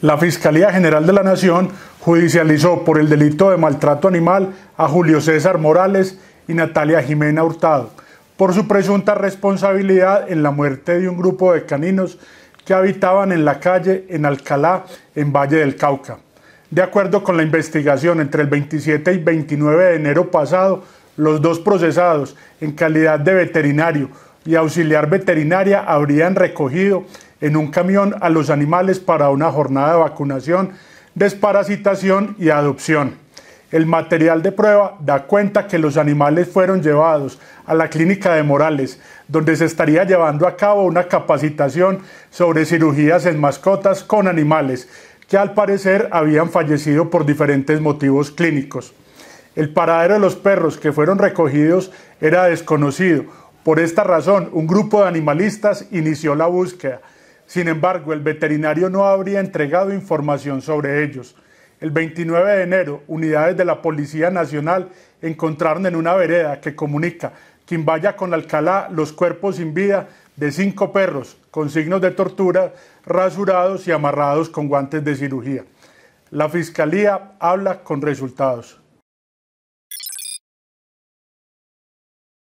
La Fiscalía General de la Nación judicializó por el delito de maltrato animal a Julio César Morales y Natalia Jimena Hurtado por su presunta responsabilidad en la muerte de un grupo de caninos que habitaban en la calle en Alcalá, en Valle del Cauca. De acuerdo con la investigación, entre el 27 y 29 de enero pasado, los dos procesados, en calidad de veterinario y auxiliar veterinaria, habrían recogido en un camión a los animales para una jornada de vacunación, desparasitación y adopción. El material de prueba da cuenta que los animales fueron llevados a la clínica de Morales, donde se estaría llevando a cabo una capacitación sobre cirugías en mascotas con animales, que al parecer habían fallecido por diferentes motivos clínicos. El paradero de los perros que fueron recogidos era desconocido. Por esta razón, un grupo de animalistas inició la búsqueda. Sin embargo, el veterinario no habría entregado información sobre ellos. El 29 de enero, unidades de la Policía Nacional encontraron en una vereda que comunica Quimbaya con Alcalá los cuerpos sin vida de cinco perros con signos de tortura, rasurados y amarrados con guantes de cirugía. La Fiscalía habla con resultados.